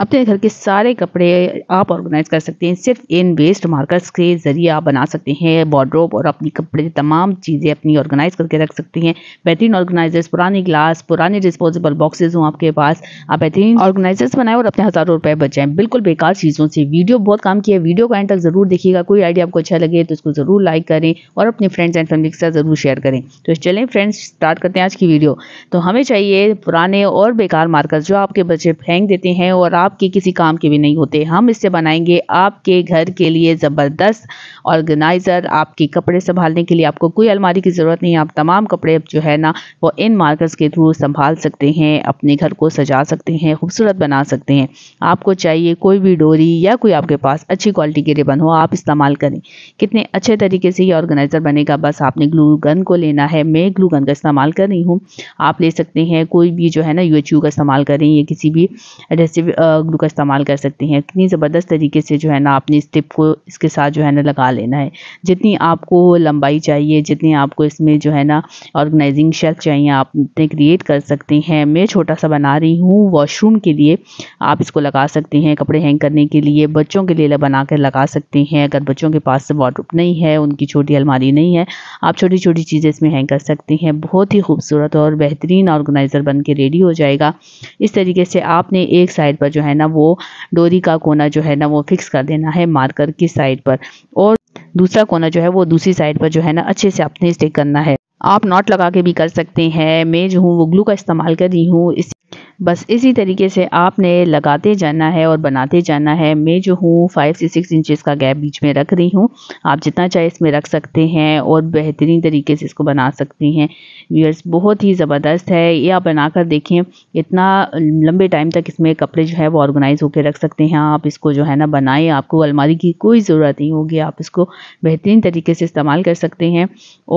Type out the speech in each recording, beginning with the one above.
अपने घर के सारे कपड़े आप ऑर्गेनाइज कर सकते हैं सिर्फ इन वेस्ट मार्कर्स के ज़रिए आप बना सकते हैं बॉर्ड्रोब और अपनी कपड़े तमाम चीज़ें अपनी ऑर्गेनाइज करके रख सकती हैं बेहतरीन ऑर्गेनाइजर्स पुराने ग्लास पुराने डिस्पोजेबल बॉक्सेज हों आपके पास आप बेहतरीन ऑर्गेनाइजर्स बनाएं और अपने हज़ारों रुपये बचाएं बिल्कुल बेकार चीज़ों से वीडियो बहुत काम किया वीडियो का एंड तक ज़रूर देखिएगा कोई आइडिया आपको अच्छा लगे तो उसको ज़रूर लाइक करें और अपने फ्रेंड्स एंड फैमिली के साथ ज़रूर शेयर करें तो चलें फ्रेंड्स स्टार्ट करते हैं आज की वीडियो तो हमें चाहिए पुराने और बेकार मार्कर्स जो आपके बच्चे फेंक देते हैं और आप आपके किसी काम के भी नहीं होते हम इससे बनाएंगे आपके घर के लिए ज़बरदस्त ऑर्गेनाइज़र आपके कपड़े संभालने के लिए आपको कोई अलमारी की ज़रूरत नहीं आप तमाम कपड़े जो है ना वो इन मार्कर्स के थ्रू संभाल सकते हैं अपने घर को सजा सकते हैं खूबसूरत बना सकते हैं आपको चाहिए कोई भी डोरी या कोई आपके पास अच्छी क्वालिटी के रिबन हो आप इस्तेमाल करें कितने अच्छे तरीके से ये ऑर्गेनाइज़र बनेगा बस आपने ग्लू गन को लेना है मैं ग्लू गन का इस्तेमाल कर रही हूँ आप ले सकते हैं कोई भी जो है ना यू का इस्तेमाल करें या किसी भी एडेसिव ग्लू का इस्तेमाल कर सकती हैं कितनी ज़बरदस्त तरीके से जो है ना आपने इस टिप को इसके साथ जो है ना लगा लेना है जितनी आपको लंबाई चाहिए जितनी आपको इसमें जो है ना ऑर्गेनाइजिंग शेल्फ चाहिए आप उतने क्रिएट कर सकते हैं मैं छोटा सा बना रही हूँ वॉशरूम के लिए आप इसको लगा सकते हैं कपड़े हैंग करने के लिए बच्चों के लिए बना कर लगा सकते हैं अगर बच्चों के पास वाटरूप नहीं है उनकी छोटी अलमारी नहीं है आप छोटी छोटी चीज़ें इसमें हैंग कर सकते हैं बहुत ही खूबसूरत और बेहतरीन ऑर्गेनाइज़र बन के रेडी हो जाएगा इस तरीके से आपने एक साइड पर जो है है ना वो डोरी का कोना जो है ना वो फिक्स कर देना है मार्कर की साइड पर और दूसरा कोना जो है वो दूसरी साइड पर जो है ना अच्छे से आपने स्टिक करना है आप नॉट लगा के भी कर सकते हैं मैं जो हूँ वो ग्लू का इस्तेमाल कर रही हूँ इस बस इसी तरीके से आपने लगाते जाना है और बनाते जाना है मैं जो हूँ फाइव से सिक्स इंचेस का गैप बीच में रख रही हूँ आप जितना चाहे इसमें रख सकते हैं और बेहतरीन तरीके से इसको बना सकते हैं व्यूअर्स बहुत ही ज़बरदस्त है ये आप बना कर देखें इतना लंबे टाइम तक इसमें कपड़े जो है वो ऑर्गेनाइज़ होकर रख सकते हैं आप इसको जो है ना बनाएं आपको अलमारी की कोई ज़रूरत नहीं होगी आप इसको बेहतरीन तरीके से इस्तेमाल कर सकते हैं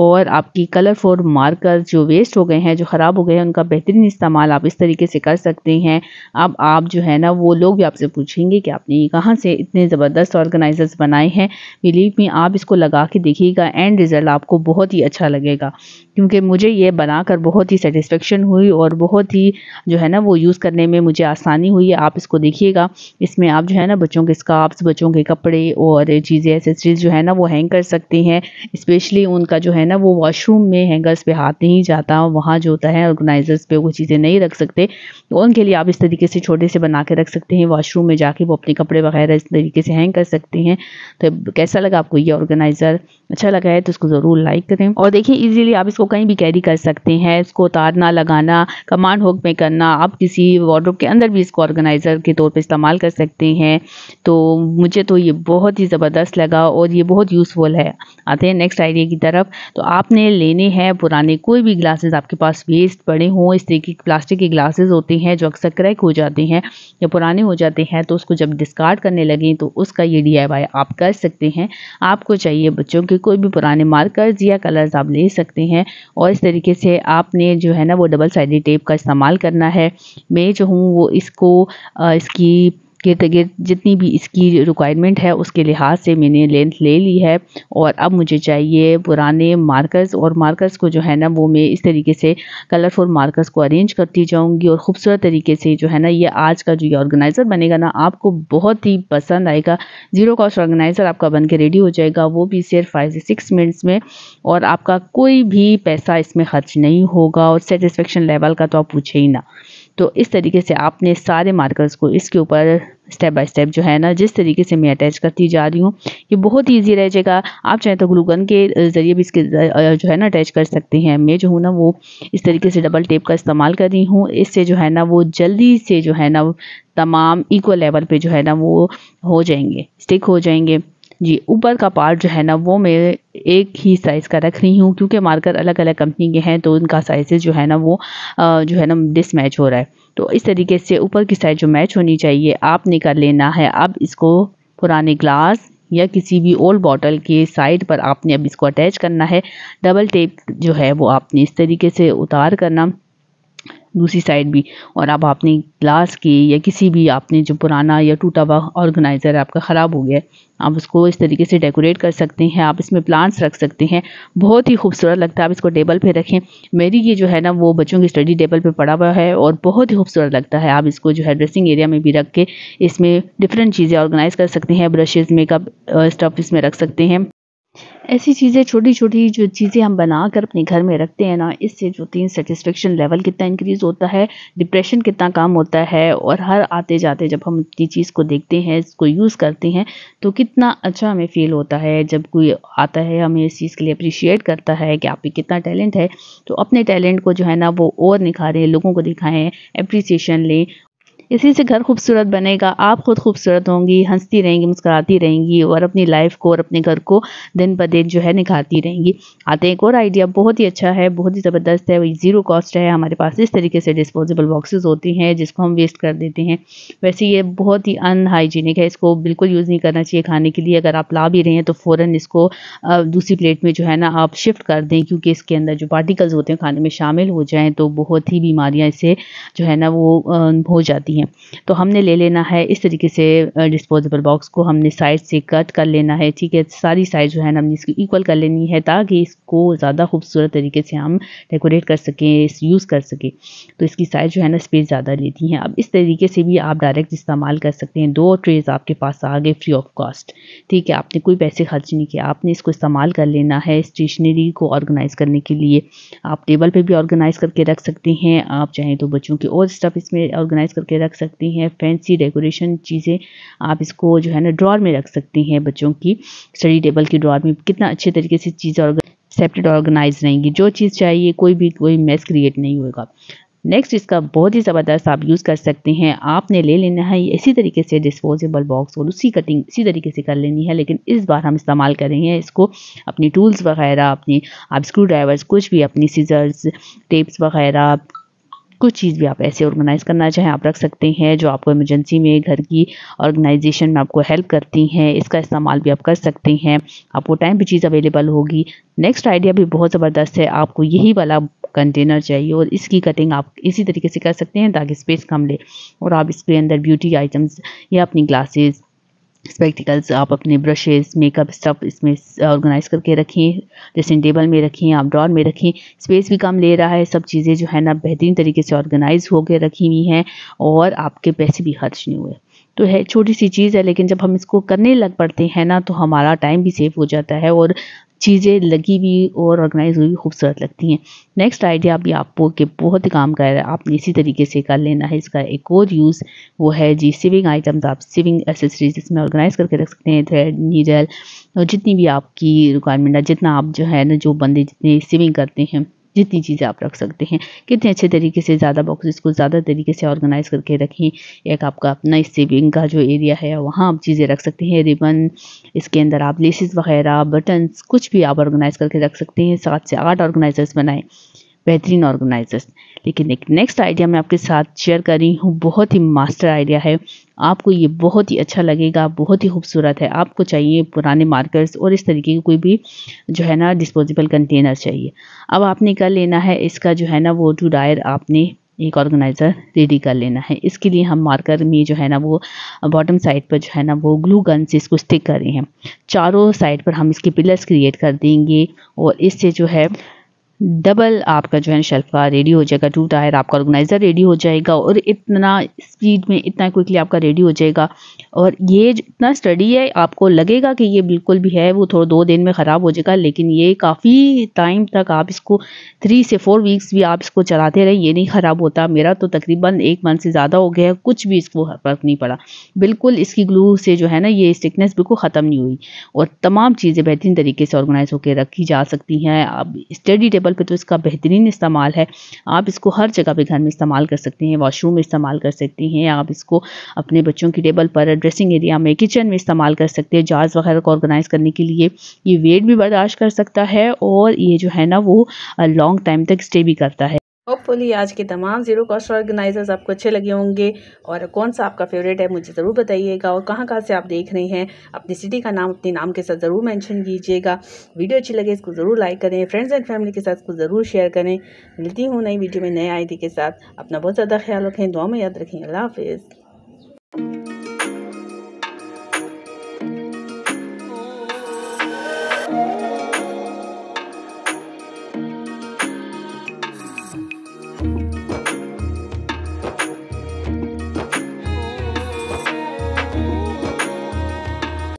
और आपकी कलरफुल मार्कर जो वेस्ट हो गए हैं जो ख़राब हो गए हैं उनका बेहतरीन इस्तेमाल आप इस तरीके से कर कर सकते हैं अब आप जो है ना वो लोग भी आपसे पूछेंगे कि आपने ये कहाँ से इतने ज़बरदस्त ऑर्गेनाइजर्स बनाए हैं बिलीव में आप इसको लगा के देखिएगा एंड रिज़ल्ट आपको बहुत ही अच्छा लगेगा क्योंकि मुझे ये बनाकर बहुत ही सेटिस्फेक्शन हुई और बहुत ही जो है ना वो यूज़ करने में मुझे आसानी हुई है आप इसको देखिएगा इसमें आप जो है ना बच्चों के स्कार्फ्स बच्चों के कपड़े और चीज़ें एसेसरीज जो है ना वो हैंग कर सकते हैं स्पेशली उनका जो है ना वो वॉशरूम में हैंगर्स पे हाथ नहीं जाता वहाँ जो होता है ऑर्गेनाइजर्स पे वो चीज़ें नहीं रख सकते तो उनके लिए आप इस तरीके से छोटे से बना के रख सकते हैं वॉशरूम में जाके वो अपने कपड़े वगैरह इस तरीके से हैंग कर सकते हैं तो कैसा लगा आपको ये ऑर्गेनाइज़र अच्छा लगा है तो उसको ज़रूर लाइक करें और देखिए इजीली आप इसको कहीं भी कैरी कर सकते हैं इसको उतारना लगाना कमांड होक में करना आप किसी वार्ड्रोप के अंदर भी इसको ऑर्गेनाइज़र के तौर पर इस्तेमाल कर सकते हैं तो मुझे तो ये बहुत ही ज़बरदस्त लगा और ये बहुत यूज़फुल है आते हैं नेक्स्ट आइडिया की तरफ तो आपने लेने हैं पुराने कोई भी ग्लासेस आपके पास वेस्ट पड़े हों इस तरीके प्लास्टिक के ग्लासेज होते हैं जो अक्सर क्रैक हो जाते हैं या पुराने हो जाते हैं तो उसको जब डिस्कार्ड करने लगें तो उसका ये डी आप कर सकते हैं आपको चाहिए बच्चों के कोई भी पुराने मार्कर्स या कलर्स आप ले सकते हैं और इस तरीके से आपने जो है ना वो डबल साइड टेप का इस्तेमाल करना है मैं जो हूँ वो इसको इसकी गिर्द गिर्द जितनी भी इसकी रिक्वायरमेंट है उसके लिहाज से मैंने लेंथ ले ली है और अब मुझे चाहिए पुराने मार्कर्स और मार्कर्स को जो है ना वो मैं इस तरीके से कलरफुल मार्कर्स को अरेंज करती जाऊँगी और ख़ूबसूरत तरीके से जो है ना ये आज का जो ये ऑर्गेनाइज़र बनेगा ना आपको बहुत ही पसंद आएगा ज़ीरो कॉस्ट ऑर्गेनाइज़र आपका बन के रेडी हो जाएगा वो भी सिर्फ फाइव से सिक्स मिनट्स में और आपका कोई भी पैसा इसमें खर्च नहीं होगा और सेटिस्फेक्शन लेवल का तो आप पूछे ही ना तो इस तरीके से आपने सारे मार्कर्स को इसके ऊपर स्टेप बाय स्टेप जो है ना जिस तरीके से मैं अटैच करती जा रही हूँ ये बहुत इजी ईजी रह जाएगा आप चाहे तो ग्लूगन के ज़रिए भी इसके जो है ना अटैच कर सकते हैं मैं जो हूँ ना वो इस तरीके से डबल टेप का इस्तेमाल कर रही हूँ इससे जो है ना वो जल्दी से जो है ना तमाम इक्वल लेवल पर जो है ना वो हो जाएंगे स्टिक हो जाएंगे जी ऊपर का पार्ट जो है ना वो मैं एक ही साइज़ का रख रही हूँ क्योंकि मार्कर अलग अलग कंपनी के हैं तो उनका साइज़ जो है ना वो जो है ना डिसमैच हो रहा है तो इस तरीके से ऊपर की साइज़ जो मैच होनी चाहिए आपने कर लेना है अब इसको पुराने ग्लास या किसी भी ओल्ड बॉटल के साइड पर आपने अब इसको अटैच करना है डबल टेप जो है वो आपने इस तरीके से उतार करना दूसरी साइड भी और अब आपने ग्लास के या किसी भी आपने जो पुराना या टूटा हुआ ऑर्गेनाइज़र आपका ख़राब हो गया आप उसको इस तरीके से डेकोरेट कर सकते हैं आप इसमें प्लांट्स रख सकते हैं बहुत ही खूबसूरत लगता है आप इसको टेबल पे रखें मेरी ये जो है ना वो बच्चों की स्टडी टेबल पे पड़ा हुआ है और बहुत ही खूबसूरत लगता है आप इसको जो है ड्रेसिंग एरिया में भी रख के इसमें डिफरेंट चीज़ें ऑर्गेनाइज़ कर सकते हैं ब्रशेज़ मेकअप स्टफ़ इसमें रख सकते हैं ऐसी चीज़ें छोटी छोटी जो चीज़ें हम बना कर अपने घर में रखते हैं ना इससे जो तीन सेटिस्फेक्शन लेवल कितना इंक्रीज़ होता है डिप्रेशन कितना कम होता है और हर आते जाते जब हम अपनी चीज़ को देखते हैं इसको यूज़ करते हैं तो कितना अच्छा हमें फील होता है जब कोई आता है हमें इस चीज़ के लिए अप्रिशिएट करता है कि आप कितना टैलेंट है तो अपने टैलेंट को जो है ना वो और निखारें लोगों को दिखाएँ अप्रिसिएशन लें इसी से घर खूबसूरत बनेगा आप खुद खूबसूरत होंगी हंसती रहेंगी मुस्कुराती रहेंगी और अपनी लाइफ को और अपने घर को दिन ब दिन जो है निखारती रहेंगी आते हैं एक और आइडिया बहुत ही अच्छा है बहुत ही ज़बरदस्त है वही ज़ीरो कॉस्ट है हमारे पास इस तरीके से डिस्पोजेबल बॉक्सेस होती हैं जिसको हम वेस्ट कर देते हैं वैसे ये बहुत ही अनहाइजीनिक है इसको बिल्कुल यूज़ नहीं करना चाहिए खाने के लिए अगर आप ला भी रहे हैं तो फ़ौर इसको दूसरी प्लेट में जो है ना आप शिफ्ट कर दें क्योंकि इसके अंदर जो पार्टिकल्स होते हैं खाने में शामिल हो जाएँ तो बहुत ही बीमारियाँ इसे जो है ना वो हो जाती हैं चाहिए तो हमने ले लेना है इस तरीके से डिस्पोजेबल बॉक्स को हमने साइड से कट कर लेना है ठीक है सारी साइड जो है ना हमने इसको इक्वल कर लेनी है ताकि इसको ज़्यादा खूबसूरत तरीके से हम डेकोरेट कर सकें यूज़ कर सकें तो इसकी साइज़ जो है ना स्पेस ज़्यादा लेती हैं अब इस तरीके से भी आप डायरेक्ट इस्तेमाल कर सकते हैं दो ट्रेज आपके पास आ गए फ्री ऑफ कॉस्ट ठीक है आपने कोई पैसे खर्च नहीं किया आपने इसको इस्तेमाल कर लेना है स्टेशनरी को ऑर्गेनाइज़ करने के लिए आप टेबल पर भी ऑर्गेनाइज़ करके रख सकते हैं आप चाहें तो बच्चों के और स्टफ़ इसमें ऑर्गेनाइज़ करके रख रख सकती हैं फैंसी डेकोरेशन चीज़ें आप इसको जो है ना ड्रॉर में रख सकती हैं बच्चों की स्टडी टेबल की ड्रॉर में कितना अच्छे तरीके से चीज़ और सेपरेट ऑर्गेनाइज रहेंगी जो चीज़ चाहिए कोई भी कोई मेस क्रिएट नहीं होगा नेक्स्ट इसका बहुत ही ज़बरदस्त आप यूज़ कर सकते हैं आपने ले लेना है इसी तरीके से डिस्पोजेबल बॉक्स और उसी कटिंग इसी तरीके से कर लेनी है लेकिन इस बार हम इस्तेमाल कर रहे हैं इसको अपनी टूल्स वगैरह अपनी आप स्क्रू ड्राइवर्स कुछ भी अपनी सीजर्स टेप्स वगैरह कुछ चीज़ भी आप ऐसे ऑर्गेनाइज़ करना चाहें आप रख सकते हैं जो आपको इमरजेंसी में घर की ऑर्गेनाइजेशन में आपको हेल्प करती हैं इसका इस्तेमाल भी आप कर सकते हैं आपको टाइम भी चीज़ अवेलेबल होगी नेक्स्ट आइडिया भी बहुत ज़बरदस्त है आपको यही वाला कंटेनर चाहिए और इसकी कटिंग आप इसी तरीके से कर सकते हैं ताकि स्पेस कम ले और आप इसके अंदर ब्यूटी आइटम्स या अपनी ग्लासेस स्पेक्टिकल्स आप अपने ब्रशेस मेकअप स्टफ इसमें ऑर्गेनाइज uh, करके रखें जैसे टेबल में रखें आप ड्रॉर में रखें स्पेस भी कम ले रहा है सब चीज़ें जो है ना बेहतरीन तरीके से ऑर्गेनाइज होकर रखी हुई हैं और आपके पैसे भी खर्च नहीं हुए तो है छोटी सी चीज़ है लेकिन जब हम इसको करने लग पड़ते हैं ना तो हमारा टाइम भी सेव हो जाता है और चीज़ें लगी हुई और ऑर्गेनाइज हुई खूबसूरत लगती हैं नेक्स्ट आइडिया भी आपको कि बहुत ही काम कर रहा है आपने इसी तरीके से कर लेना है इसका एक और यूज़ वो है जी सिविंग आइटम्स आप सिविंग एसेसरीज इसमें ऑर्गेनाइज करके रख सकते हैं थ्रेड नीडल और जितनी भी आपकी रिक्वायरमेंट है जितना आप जो है ना जो बंदे जितने सिविंग करते हैं जितनी चीज़ें आप रख सकते हैं कितने अच्छे तरीके से ज़्यादा बॉक्सेस को ज़्यादा तरीके से ऑर्गेनाइज करके रखें एक आपका अपना सेविंग का जो एरिया है वहाँ आप चीज़ें रख सकते हैं रिबन इसके अंदर आप लेसिस वगैरह बटन्स कुछ भी आप ऑर्गेनाइज करके रख सकते हैं सात से आठ ऑर्गेनाइजर्स बनाएं बेहतरीन ऑर्गेनाइजर्स लेकिन एक नेक्स्ट आइडिया मैं आपके साथ शेयर कर रही हूँ बहुत ही मास्टर आइडिया है आपको ये बहुत ही अच्छा लगेगा बहुत ही खूबसूरत है आपको चाहिए पुराने मार्कर्स और इस तरीके की कोई भी जो है ना डिस्पोजेबल कंटेनर चाहिए अब आपने कर लेना है इसका जो है ना वो टू डायर आपने एक ऑर्गेनाइज़र रेडी कर लेना है इसके लिए हम मार्कर में जो है ना वो बॉटम साइड पर जो है ना वो ग्लू गन से इसको स्टिक कर रहे हैं चारों साइड पर हम इसके पिलर्स क्रिएट कर देंगे और इससे जो है डबल आपका जो है शेल्फ का रेडी हो जाएगा टू टायर आपका ऑर्गेनाइज़र रेडी हो जाएगा और इतना स्पीड में इतना क्विकली आपका रेडी हो जाएगा और ये इतना स्टडी है आपको लगेगा कि ये बिल्कुल भी है वो थोड़ा दो दिन में ख़राब हो जाएगा लेकिन ये काफ़ी टाइम तक आप इसको थ्री से फोर वीक्स भी आप इसको चलाते रहें ये नहीं ख़राब होता मेरा तो तकरीबन एक मंथ से ज़्यादा हो गया कुछ भी इसको फ़र्क नहीं पड़ा बिल्कुल इसकी ग्लू से जो है ना ये स्टिकनेस बिल्कुल ख़त्म नहीं हुई और तमाम चीज़ें बेहतरीन तरीके से ऑर्गेनाइज़ होकर रखी जा सकती हैं आप स्टडी टेबल टेबल पे तो इसका बेहतरीन इस्तेमाल है आप इसको हर जगह पे घर में इस्तेमाल कर सकते हैं वॉशरूम में इस्तेमाल कर सकते हैं आप इसको अपने बच्चों की टेबल पर ड्रेसिंग एरिया में किचन में इस्तेमाल कर सकते हैं जार्स वगैरह को ऑर्गेनाइज़ करने के लिए ये वेट भी बर्दाश्त कर सकता है और ये जो है ना वो लॉन्ग टाइम तक स्टे भी करता है होपफुली आज के तमाम ज़ीरो कॉस्ट ऑर्गेनाइजर्स आपको अच्छे लगे होंगे और कौन सा आपका फेवरेट है मुझे ज़रूर बताइएगा और कहाँ कहाँ से आप देख रहे हैं अपनी सिटी का नाम अपने नाम के साथ ज़रूर मैंशन कीजिएगा वीडियो अच्छी लगे इसको ज़रूर लाइक करें फ्रेंड्स एंड फैमिली के साथ इसको ज़रूर शेयर करें मिलती हूँ नई वीडियो में नए आई के साथ अपना बहुत ज़्यादा ख्याल रखें दुआ में याद रखें अल्लाह हाफिज़